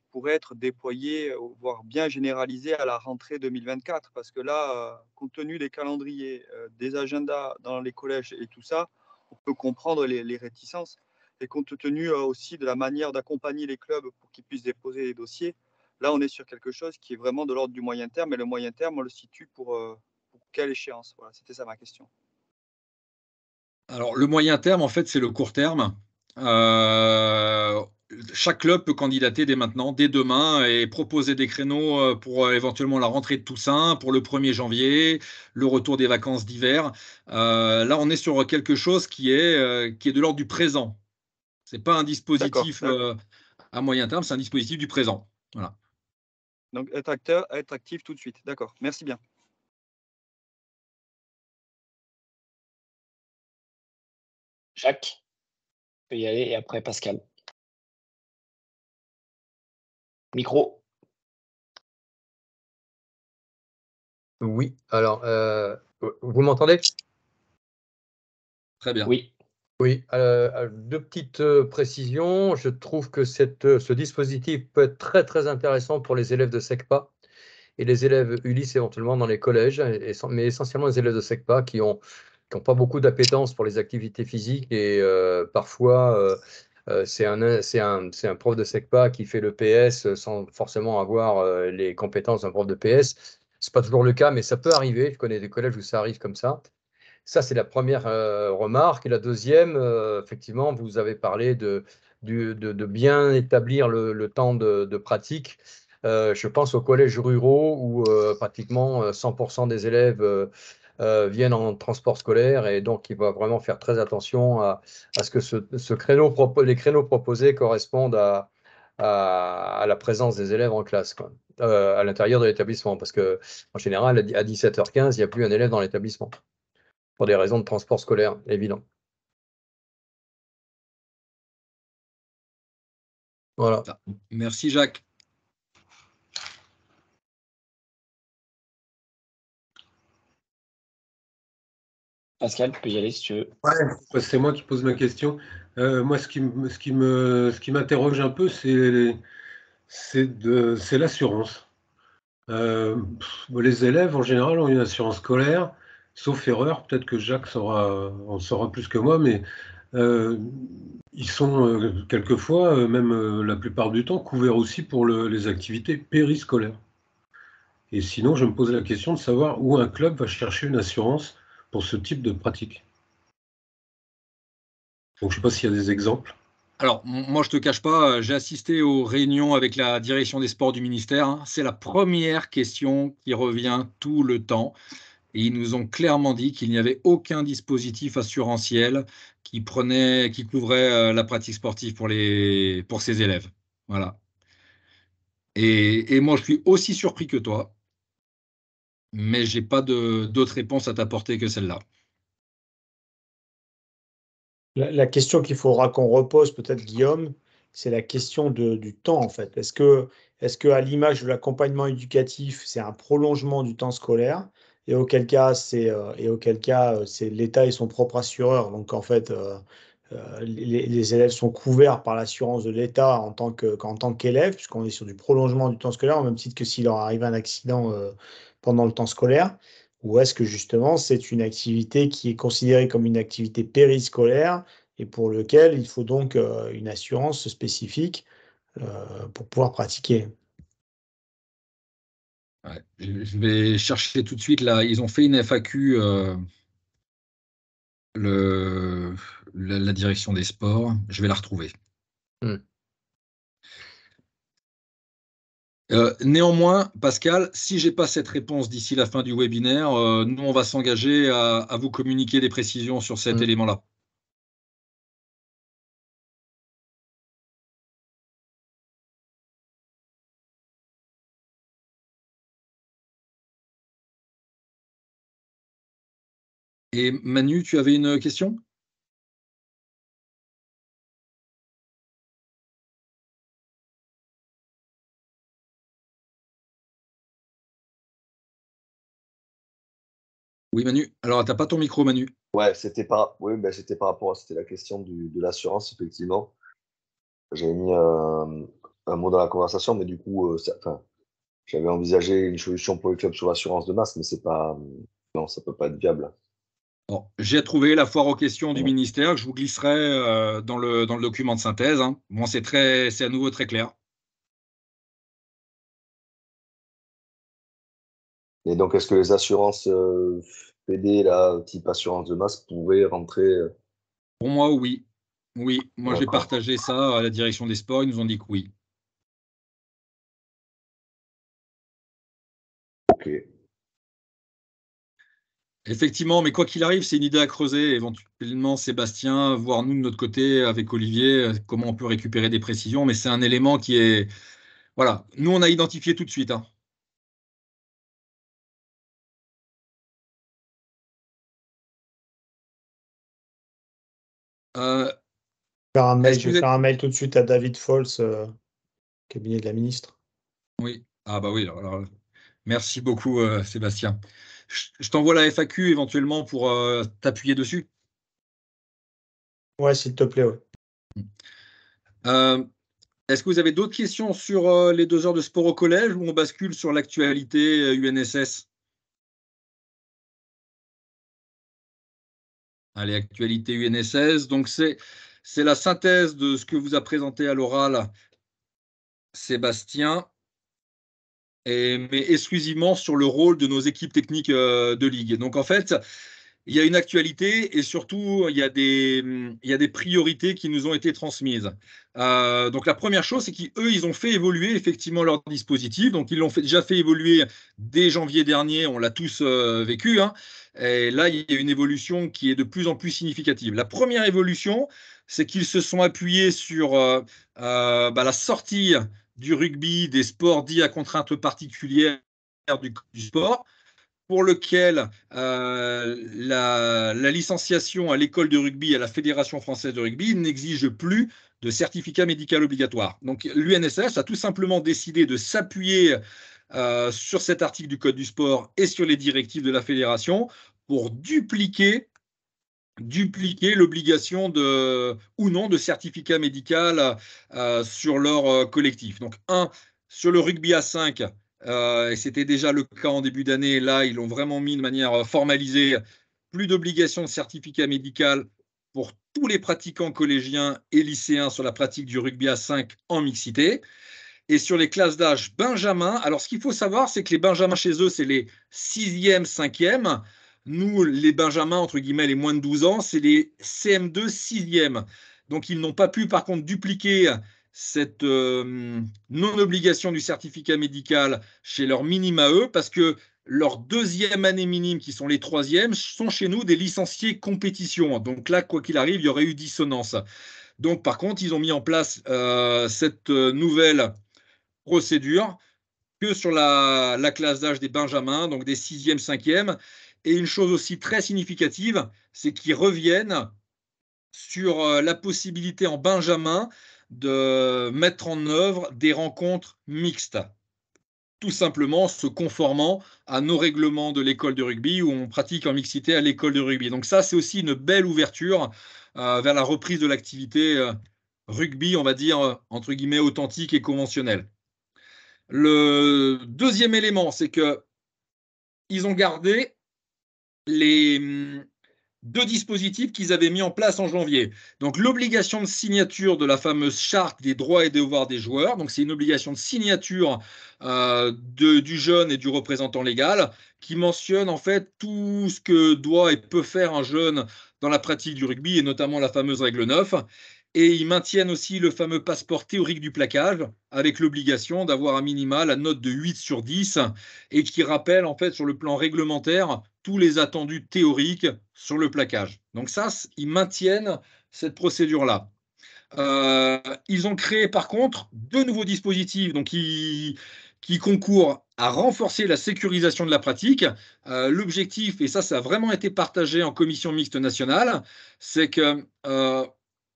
pourrait être déployé, voire bien généralisé à la rentrée 2024, parce que là, euh, compte tenu des calendriers, des agendas dans les collèges et tout ça, on peut comprendre les, réticences. Et compte tenu aussi de la manière d'accompagner les clubs pour qu'ils puissent déposer les dossiers, là, on est sur quelque chose qui est vraiment de l'ordre du moyen terme, et le moyen terme, on le situe pour, pour quelle échéance Voilà, c'était ça ma question. Alors, le moyen terme, en fait, c'est le court terme. Euh, chaque club peut candidater dès maintenant, dès demain, et proposer des créneaux euh, pour euh, éventuellement la rentrée de Toussaint, pour le 1er janvier, le retour des vacances d'hiver. là, on est sur quelque chose qui est, qui est de l'ordre du présent. Ce n'est pas un dispositif à moyen terme, c'est un dispositif du présent. Voilà. Donc, être, acteur, être actif tout de suite. D'accord. Merci bien. Jacques peut y aller et après Pascal. Micro. Oui, alors, euh, vous m'entendez Très bien. Oui. Oui, euh, euh, deux petites précisions. Je trouve que cette, ce dispositif peut être très très intéressant pour les élèves de SECPA et les élèves ULIS éventuellement dans les collèges, mais essentiellement les élèves de SECPA qui ont qui n'ont pas beaucoup d'appétence pour les activités physiques et euh, parfois euh, euh, c'est un, un, un, prof de SECPA qui fait le PS sans forcément avoir les compétences d'un prof de PS. Ce n'est pas toujours le cas, mais ça peut arriver. Je connais des collèges où ça arrive comme ça. Ça, c'est la première remarque. Et la deuxième, effectivement, vous avez parlé de, du de, bien établir le, le temps de, pratique. je pense aux collèges ruraux où pratiquement 100% des élèves euh, viennent en transport scolaire et donc il va vraiment faire très attention à, ce que ce, créneau les créneaux proposés correspondent à, la présence des élèves en classe, euh, à l'intérieur de l'établissement, parce que en général, à 17h15, il n'y a plus un élève dans l'établissement, pour des raisons de transport scolaire, évident. Voilà. Merci Jacques. Pascal, tu peux y aller si tu veux. Ouais, c'est moi qui pose ma question. Euh, moi, ce qui, ce qui m'interroge un peu, c'est, l'assurance. Euh, les élèves, en général, ont une assurance scolaire, sauf erreur. Peut-être que Jacques saura, en saura plus que moi, mais euh, ils sont quelquefois, même la plupart du temps, couverts aussi pour les activités périscolaires. Et sinon, je me pose la question de savoir où un club va chercher une assurance pour ce type de pratique. Donc je ne sais pas s'il y a des exemples. Alors, moi, je ne te cache pas, euh, j'ai assisté aux réunions avec la direction des sports du ministère. Hein. C'est la première question qui revient tout le temps. Et ils nous ont clairement dit qu'il n'y avait aucun dispositif assurantiel qui, prenait, qui couvrait euh, la pratique sportive pour, les, pour ces élèves. Voilà. et moi, je suis aussi surpris que toi mais j'ai pas d'autres réponses à t'apporter que celle-là. La, question qu'il faudra qu'on repose peut-être, Guillaume, c'est la question du temps en fait. Est-ce que, à l'image de l'accompagnement éducatif, c'est un prolongement du temps scolaire et auquel cas c'est euh, euh, l'État et son propre assureur. Donc en fait, euh, les, élèves sont couverts par l'assurance de l'État en tant qu'élèves puisqu'on est sur du prolongement du temps scolaire, en même titre que s'il leur arrive un accident pendant le temps scolaire Ou est-ce que justement c'est une activité qui est considérée comme une activité périscolaire et pour lequel il faut donc euh, une assurance spécifique euh, pour pouvoir pratiquer Je vais chercher tout de suite là. Ils ont fait une FAQ, euh, la, direction des sports. Je vais la retrouver. Hmm. Euh, néanmoins, Pascal, si j'ai pas cette réponse d'ici la fin du webinaire, euh, nous, on va s'engager à, vous communiquer des précisions sur cet mm. élément-là. Et Manu, tu avais une question Oui, Manu. Alors, t'as pas ton micro, Manu. Ouais, c'était oui, ben, c'était par rapport à c'était la question de l'assurance, effectivement. J'avais mis euh, un mot dans la conversation, mais du coup, euh, j'avais envisagé une solution pour le club sur l'assurance de masse, mais c'est pas, non, ça peut pas être viable. Bon, j'ai trouvé la foire aux questions du ministère que je vous glisserai euh, dans, le, dans le document de synthèse. Hein. Bon, c'est très, c'est à nouveau très clair. Et donc, est-ce que les assurances euh, PD, là, type assurance de masque, pouvaient rentrer euh? Pour moi, oui. Oui, moi j'ai partagé ça à la direction des sports, ils nous ont dit que oui. Ok. Effectivement, mais quoi qu'il arrive, c'est une idée à creuser éventuellement, Sébastien, voir nous de notre côté avec Olivier, euh, comment on peut récupérer des précisions, mais c'est un élément qui est... Voilà, nous on a identifié tout de suite. Hein. un je vais faire un mail tout de suite à David Fols, euh, cabinet de la ministre. Oui, ah bah oui, alors, merci beaucoup euh, Sébastien. Je, t'envoie la FAQ éventuellement pour euh, t'appuyer dessus. Ouais, s'il te plaît, oui. Hmm. Est-ce que vous avez d'autres questions sur les deux heures de sport au collège ou on bascule sur l'actualité UNSS Allez, actualité UNSS. Donc, c'est c'est la synthèse de ce que vous a présenté à l'oral Sébastien, mais exclusivement sur le rôle de nos équipes techniques euh, de ligue. Donc en fait, il y a une actualité et surtout, il y a des, priorités qui nous ont été transmises. Euh, donc la première chose, c'est qu'eux, ils ont fait évoluer effectivement leur dispositif. Donc ils l'ont déjà fait évoluer dès janvier dernier, on l'a tous euh, vécu. Hein. Et là, il y a une évolution qui est de plus en plus significative. La première évolution, c'est qu'ils se sont appuyés sur euh, euh, bah, la sortie du rugby, des sports dits à contraintes particulières du, du sport, pour lequel euh, la, licenciation à l'école de rugby, à la Fédération française de rugby, n'exige plus de certificat médical obligatoire. Donc l'UNSS a tout simplement décidé de s'appuyer sur cet article du Code du sport et sur les directives de la Fédération pour dupliquer dupliquer l'obligation de ou non de certificat médical euh, sur leur euh, collectif. Donc un sur le rugby à 5, euh, et c'était déjà le cas en début d'année. Là, ils l'ont vraiment mis de manière formalisée. Plus d'obligation de certificat médical pour tous les pratiquants collégiens et lycéens sur la pratique du rugby à 5 en mixité. Et sur les classes d'âge Benjamin, alors ce qu'il faut savoir, c'est que les Benjamins chez eux, c'est les 6e, 5e. Nous, les Benjamins, entre guillemets, les moins de 12 ans, c'est les CM2 6e. Donc, ils n'ont pas pu, par contre, dupliquer cette euh, non-obligation du certificat médical chez leur minima à eux, parce que leur deuxième année minime, qui sont les troisièmes, sont chez nous des licenciés compétition. Donc là, quoi qu'il arrive, il y aurait eu dissonance. Donc par contre, ils ont mis en place euh, cette euh, nouvelle procédure que sur la, la classe d'âge des Benjamins, donc des 6e, 5 et une chose aussi très significative, c'est qu'ils reviennent sur euh, la possibilité en Benjamin de mettre en œuvre des rencontres mixtes tout simplement se conformant à nos règlements de l'école de rugby où on pratique en mixité à l'école de rugby. Donc ça, c'est aussi une belle ouverture euh, vers la reprise de l'activité euh, rugby, on va dire, entre guillemets, authentique et conventionnelle. Le deuxième élément, c'est que ils ont gardé les hmm, deux dispositifs qu'ils avaient mis en place en janvier. Donc l'obligation de signature de la fameuse charte des droits et devoirs des joueurs. Donc c'est une obligation de signature euh, du jeune et du représentant légal qui mentionne en fait tout ce que doit et peut faire un jeune dans la pratique du rugby et notamment la fameuse règle 9. Et ils maintiennent aussi le fameux passeport théorique du plaquage, avec l'obligation d'avoir un minima la note de 8 sur 10, et qui rappelle en fait sur le plan réglementaire tous les attendus théoriques sur le plaquage. Donc ça, ils maintiennent cette procédure-là. Euh, ils ont créé par contre deux nouveaux dispositifs donc qui, qui concourent à renforcer la sécurisation de la pratique. Euh, l'objectif, et ça, ça a vraiment été partagé en commission mixte nationale, c'est que euh,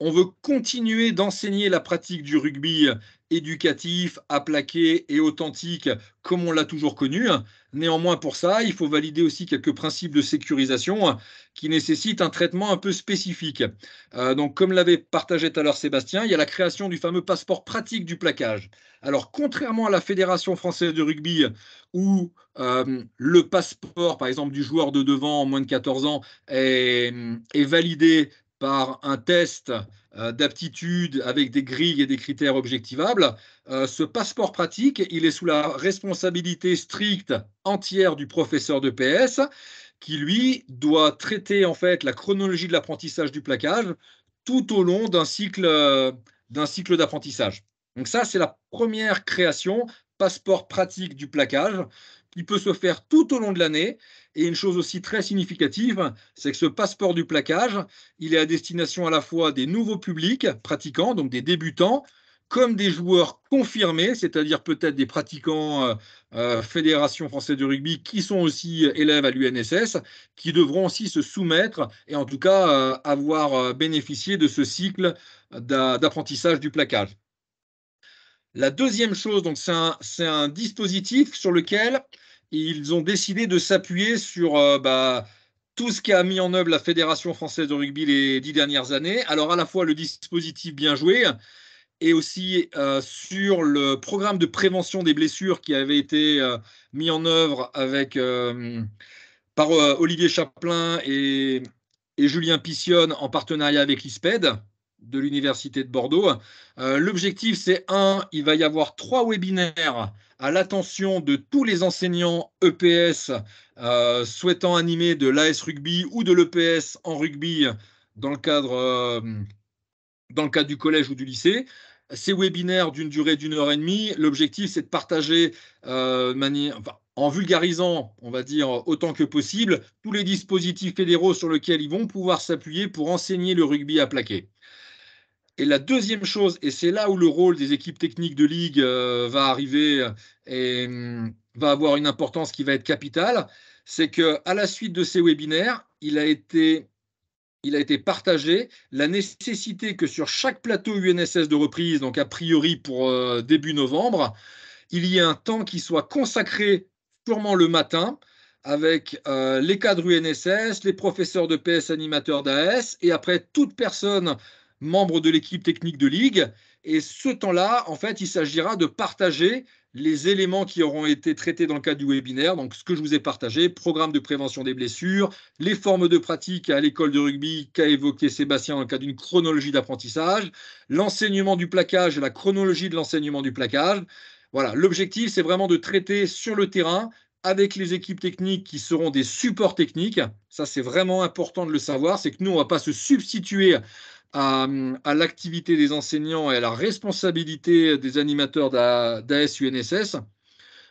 on veut continuer d'enseigner la pratique du rugby éducatif, aplaqué et authentique comme on l'a toujours connu. Néanmoins, pour ça, il faut valider aussi quelques principes de sécurisation qui nécessitent un traitement un peu spécifique. Euh, donc, comme l'avait partagé tout à l'heure Sébastien, il y a la création du fameux passeport pratique du plaquage. Alors, contrairement à la Fédération française de rugby, où euh, le passeport, par exemple, du joueur de devant en moins de 14 ans est validé par un test euh, d'aptitude avec des grilles et des critères objectivables. Euh, ce passeport pratique, il est sous la responsabilité stricte entière du professeur de PS qui, lui, doit traiter en fait la chronologie de l'apprentissage du plaquage tout au long d'un cycle d'un cycle d'apprentissage. Donc ça, c'est la première création, passeport pratique du plaquage, il peut se faire tout au long de l'année. Et une chose aussi très significative, c'est que ce passeport du plaquage, il est à destination à la fois des nouveaux publics pratiquants, donc des débutants, comme des joueurs confirmés, c'est-à-dire peut-être des pratiquants euh, euh, Fédération française de rugby qui sont aussi élèves à l'UNSS, qui devront aussi se soumettre et en tout cas euh, avoir bénéficié de ce cycle d'apprentissage du plaquage. La deuxième chose, donc c'est un, dispositif sur lequel ils ont décidé de s'appuyer sur euh, bah, tout ce qu'a mis en œuvre la Fédération française de rugby les dix dernières années. Alors à la fois le dispositif bien joué et aussi euh, sur le programme de prévention des blessures qui avait été euh, mis en œuvre avec, par Olivier Chaplin et, et Julien Pissionne en partenariat avec l'ISPED de l'Université de Bordeaux. Euh, l'objectif, c'est un, il va y avoir trois webinaires à l'attention de tous les enseignants EPS euh, souhaitant animer de l'AS rugby ou de l'EPS en rugby dans le cadre, euh, dans le cadre du collège ou du lycée ces webinaires d'une durée d'une heure et demie. L'objectif, c'est de partager en vulgarisant, on va dire, autant que possible, tous les dispositifs fédéraux sur lesquels ils vont pouvoir s'appuyer pour enseigner le rugby à plaquer. Et la deuxième chose, et c'est là où le rôle des équipes techniques de ligue euh, va arriver euh, et mm, va avoir une importance qui va être capitale, c'est que à la suite de ces webinaires, il a été il a été partagé la nécessité que sur chaque plateau UNSS de reprise, donc a priori pour euh, début novembre, il y ait un temps qui soit consacré purement le matin avec les cadres UNSS, les professeurs de PS animateurs d'AS, et après toute personne membre de l'équipe technique de ligue. Et ce temps-là, en fait, il s'agira de partager les éléments qui auront été traités dans le cadre du webinaire, donc ce que je vous ai partagé, programme de prévention des blessures, les formes de pratique à l'école de rugby qu'a évoqué Sébastien dans le cadre d'une chronologie d'apprentissage, l'enseignement du plaquage et la chronologie de l'enseignement du plaquage. Voilà, l'objectif, c'est vraiment de traiter sur le terrain avec les équipes techniques qui seront des supports techniques. Ça, c'est vraiment important de le savoir. C'est que nous, on ne va pas se substituer à, l'activité des enseignants et à la responsabilité des animateurs das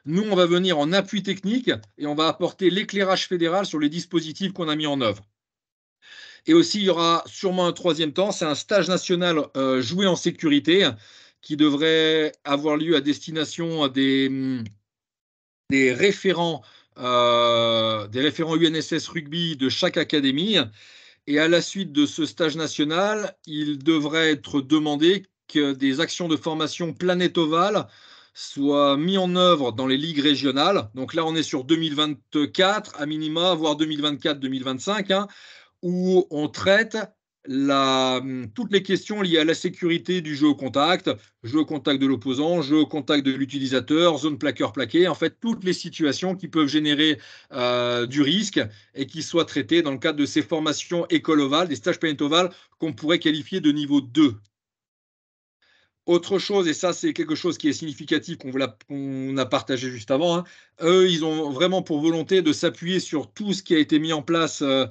Nous, on va venir en appui technique et on va apporter l'éclairage fédéral sur les dispositifs qu'on a mis en œuvre. Et aussi, il y aura sûrement un troisième temps, c'est un stage national euh, joué en sécurité qui devrait avoir lieu à destination des, référents, des référents UNSS euh, rugby de chaque académie et à la suite de ce stage national, il devrait être demandé que des actions de formation Planète Ovale soient mises en œuvre dans les ligues régionales. Donc là, on est sur 2024, à minima, voire 2024-2025, hein, où on traite la, toutes les questions liées à la sécurité du jeu au contact, jeu au contact de l'opposant, jeu au contact de l'utilisateur, zone plaqueur-plaqué, en fait toutes les situations qui peuvent générer euh, du risque et qui soient traitées dans le cadre de ces formations école des stages planète qu'on pourrait qualifier de niveau 2. Autre chose, et ça c'est quelque chose qui est significatif, qu'on a partagé juste avant, hein. eux ils ont vraiment pour volonté de s'appuyer sur tout ce qui a été mis en place. Euh,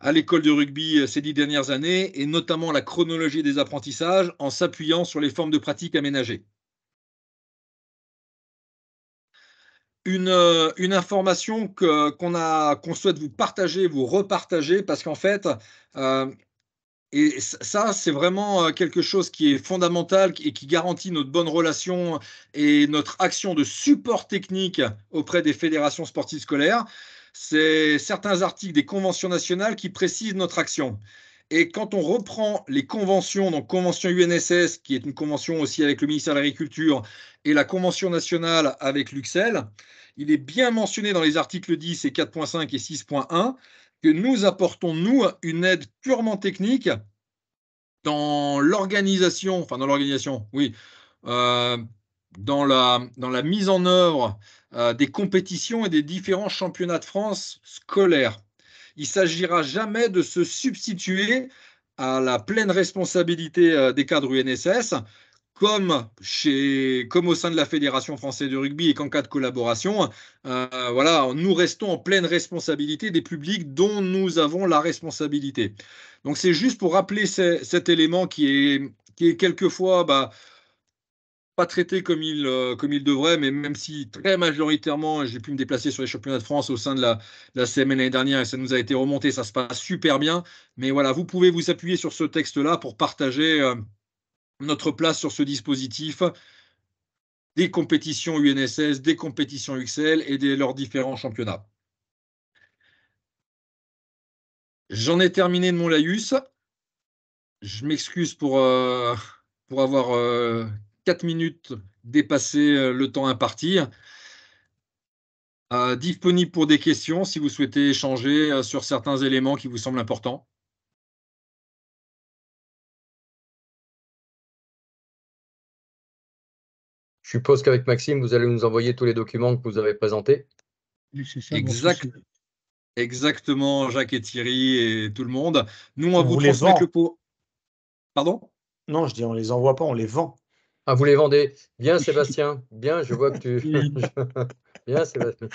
à l'école de rugby euh, ces dix dernières années, et notamment la chronologie des apprentissages en s'appuyant sur les formes de pratique aménagées. Une, euh, information qu'on souhaite vous partager, vous repartager, parce qu'en fait, euh, et ça, c'est vraiment quelque chose qui est fondamental et qui garantit notre bonne relation et notre action de support technique auprès des fédérations sportives scolaires c'est certains articles des conventions nationales qui précisent notre action. Et quand on reprend les conventions, donc convention UNSS, qui est une convention aussi avec le ministère de l'Agriculture, et la convention nationale avec l'UXEL, il est bien mentionné dans les articles 10 et 4.5 et 6.1 que nous apportons, nous, une aide purement technique dans l'organisation, enfin dans l'organisation, oui, euh, dans la mise en œuvre euh, des compétitions et des différents championnats de France scolaires. Il s'agira jamais de se substituer à la pleine responsabilité euh, des cadres UNSS, comme, chez, comme au sein de la Fédération française de rugby et qu'en cas de collaboration, euh, voilà, nous restons en pleine responsabilité des publics dont nous avons la responsabilité. Donc c'est juste pour rappeler cet élément qui est, qui est quelquefois bah, pas traité comme il, euh, comme il devrait, mais même si très majoritairement, j'ai pu me déplacer sur les championnats de France au sein de la, de la CMN l'année dernière et ça nous a été remonté, ça se passe super bien. Mais voilà, vous pouvez vous appuyer sur ce texte-là pour partager euh, notre place sur ce dispositif des compétitions UNSS, des compétitions UXL et des leurs différents championnats. J'en ai terminé de mon laïus. Je m'excuse pour, euh, pour avoir minutes dépasser euh, le temps imparti. Euh, disponible pour des questions si vous souhaitez échanger euh, sur certains éléments qui vous semblent importants. Je suppose qu'avec Maxime, vous allez nous envoyer tous les documents que vous avez présentés. exactement, Jacques et Thierry et tout le monde. Nous, on, vous, transmettre le Pardon Non, je dis on les envoie pas, on les vend. Ah, vous les vendez. Bien, Sébastien. Bien, je vois que tu. Bien, Sébastien.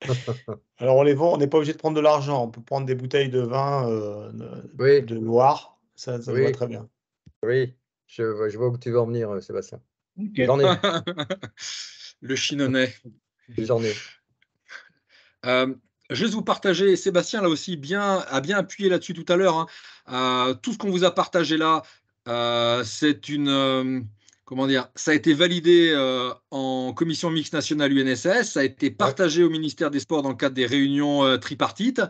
Alors, on les vend, on n'est pas obligé de prendre de l'argent. On peut prendre des bouteilles de vin euh, de, noir, Loire. Ça, va très bien. Oui, je, vois que tu veux en venir, euh, Sébastien. J'en ai. Le Chinonais. J'en ai. Euh, juste vous partager, Sébastien là aussi bien, a bien appuyé là-dessus tout à l'heure. Hein. tout ce qu'on vous a partagé là, c'est une, comment dire, ça a été validé euh, en commission mixte nationale UNSS, ça a été partagé au ministère des Sports dans le cadre des réunions euh, tripartites,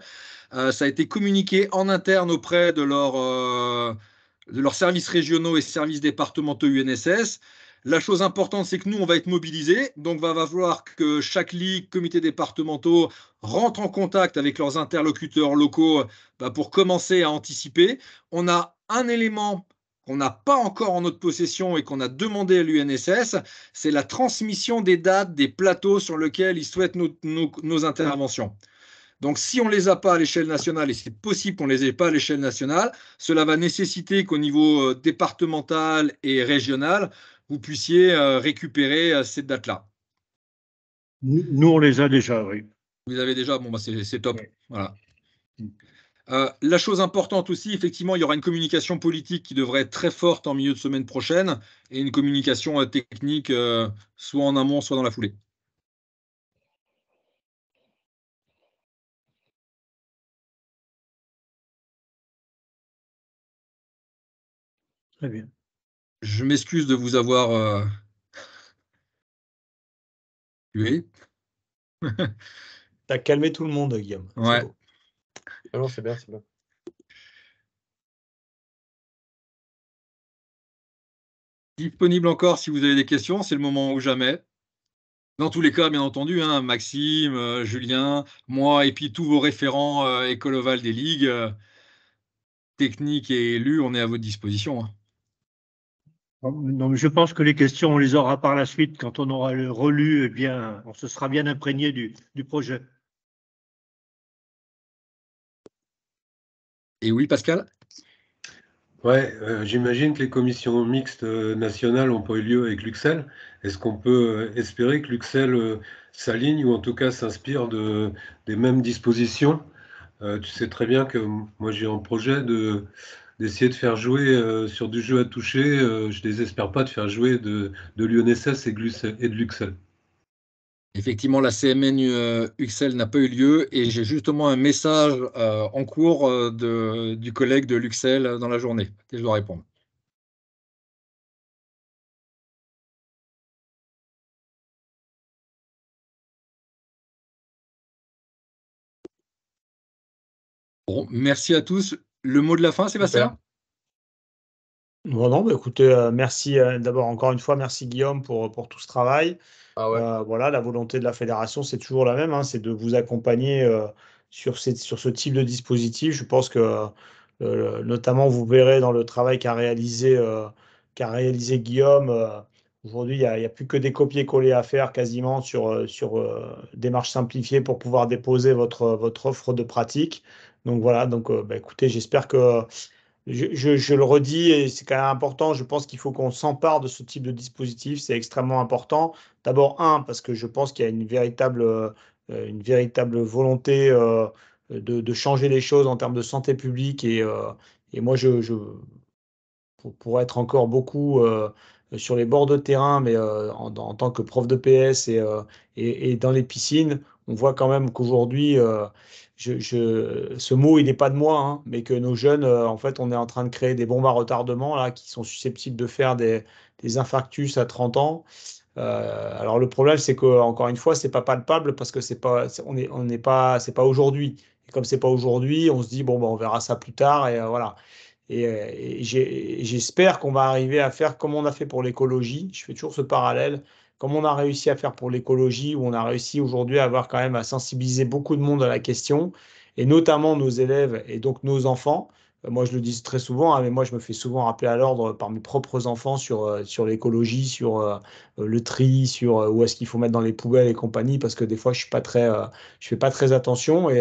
euh, ça a été communiqué en interne auprès de, de leurs services régionaux et services départementaux UNSS. La chose importante, c'est que nous, on va être mobilisés, donc va, va falloir que chaque ligue, comité départementaux rentre en contact avec leurs interlocuteurs locaux bah, pour commencer à anticiper. On a un élément qu'on n'a pas encore en notre possession et qu'on a demandé à l'UNSS, c'est la transmission des dates, des plateaux sur lesquels ils souhaitent nos, interventions. Donc si on ne les a pas à l'échelle nationale, et c'est possible qu'on ne les ait pas à l'échelle nationale, cela va nécessiter qu'au niveau euh, départemental et régional, vous puissiez euh, récupérer euh, ces dates-là. Nous, on les a déjà, oui. Vous avez déjà, bon, bah, c'est top. Voilà. Mm. Euh, la chose importante aussi, effectivement, il y aura une communication politique qui devrait être très forte en milieu de semaine prochaine et une communication euh, technique euh, soit en amont, soit dans la foulée. Très bien. Je m'excuse de vous avoir tué. as calmé tout le monde, Guillaume. Ouais. Ah c'est bien, Disponible encore si vous avez des questions, c'est le moment ou jamais. Dans tous les cas, bien entendu, hein, Maxime, euh, Julien, moi, et puis tous vos référents euh, des ligues, euh, techniques et élus, on est à votre disposition. Non, hein. je pense que les questions, on les aura par la suite quand on aura relu, eh bien, on se sera bien imprégné du projet. Et oui, Pascal Ouais, euh, j'imagine que les commissions mixtes euh, nationales n'ont pas eu lieu avec l'UXEL. Est-ce qu'on peut euh, espérer que l'UXEL s'aligne ou en tout cas s'inspire de, des mêmes dispositions Tu sais très bien que moi j'ai un projet de d'essayer de faire jouer sur du jeu à toucher. je désespère pas de faire jouer de, de l'UNSS et de l'UXEL. Effectivement, la CMN Uxel euh, n'a pas eu lieu et j'ai justement un message euh, en cours euh, du collègue de Luxel dans la journée je dois répondre. Bon, merci à tous. Le mot de la fin, Sébastien non, bah, écoutez, euh, merci euh, d'abord encore une fois, merci Guillaume pour, euh, pour tout ce travail. Ah voilà, la volonté de la fédération, c'est toujours la même, hein, c'est de vous accompagner sur, ces, sur ce type de dispositif. Je pense que notamment, vous verrez dans le travail qu'a réalisé, qu réalisé Guillaume. Aujourd'hui, il n'y a, plus que des copier-coller à faire quasiment sur, sur démarches simplifiées pour pouvoir déposer votre, votre offre de pratique. Donc voilà, donc bah, écoutez, j'espère que je, le redis, et c'est quand même important, je pense qu'il faut qu'on s'empare de ce type de dispositif, c'est extrêmement important. D'abord, un, parce que je pense qu'il y a une véritable, euh, une véritable volonté euh, de, changer les choses en termes de santé publique, et, euh, et moi, je, pour, être encore beaucoup sur les bords de terrain, mais en, tant que prof de PS et, et, dans les piscines, on voit quand même qu'aujourd'hui, je, ce mot, il n'est pas de moi, hein, mais que nos jeunes, euh, en fait, on est en train de créer des bombes à retardement qui sont susceptibles de faire des, infarctus à 30 ans. Euh, alors le problème, c'est que encore une fois, ce n'est pas palpable parce que c'est pas, on n'est pas, c'est pas aujourd'hui. Et comme n'est pas aujourd'hui, on se dit bon, ben, on verra ça plus tard et euh, voilà. et j'espère qu'on va arriver à faire comme on a fait pour l'écologie. Je fais toujours ce parallèle comme on a réussi à faire pour l'écologie, où on a réussi aujourd'hui à avoir quand même à sensibiliser beaucoup de monde à la question, et notamment nos élèves et donc nos enfants. Euh, moi, je le dis très souvent, hein, mais moi, je me fais souvent rappeler à l'ordre par mes propres enfants sur, euh, sur l'écologie, sur euh, le tri, sur où est-ce qu'il faut mettre dans les poubelles et compagnie, parce que des fois, je ne fais pas très attention. Et,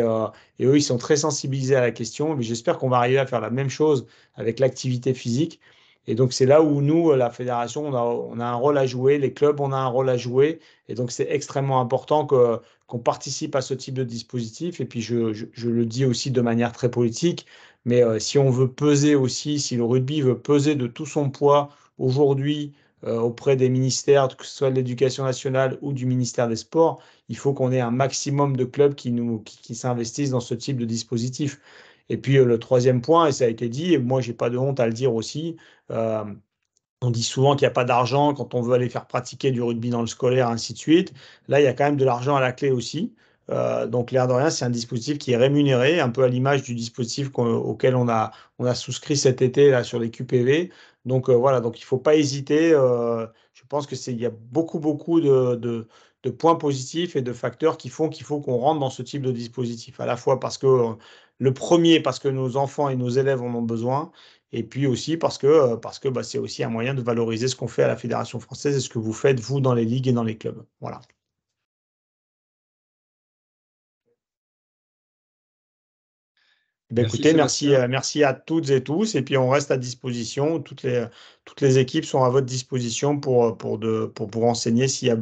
et, eux, ils sont très sensibilisés à la question. Mais j'espère qu'on va arriver à faire la même chose avec l'activité physique. Et donc, c'est là où nous, euh, la fédération, on a, un rôle à jouer, les clubs, on a un rôle à jouer. Et donc, c'est extrêmement important qu'on participe à ce type de dispositif. Et puis, je, le dis aussi de manière très politique, mais euh, si on veut peser aussi, si le rugby veut peser de tout son poids aujourd'hui euh, auprès des ministères, que ce soit de l'éducation nationale ou du ministère des Sports, il faut qu'on ait un maximum de clubs qui s'investissent dans ce type de dispositif. Et puis euh, le troisième point, et ça a été dit, et moi j'ai pas de honte à le dire aussi, euh, on dit souvent qu'il n'y a pas d'argent quand on veut aller faire pratiquer du rugby dans le scolaire, ainsi de suite. Là, il y a quand même de l'argent à la clé aussi. Euh, donc l'air de rien, c'est un dispositif qui est rémunéré, un peu à l'image du dispositif auquel on a, souscrit cet été là, sur les QPV. Donc voilà, donc il ne faut pas hésiter. je pense qu'il y a beaucoup, beaucoup de, de, points positifs et de facteurs qui font qu'il faut qu'on rentre dans ce type de dispositif, à la fois parce que le premier, parce que nos enfants et nos élèves en ont besoin. Et puis aussi parce que euh, parce que bah, c'est aussi un moyen de valoriser ce qu'on fait à la Fédération française et ce que vous faites, vous, dans les ligues et dans les clubs. Voilà. Eh merci écoutez, euh, merci, à toutes et tous. Et puis, on reste à disposition. Toutes les, toutes les équipes sont à votre disposition pour, euh, pour, de, pour, pour enseigner s'il y a besoin.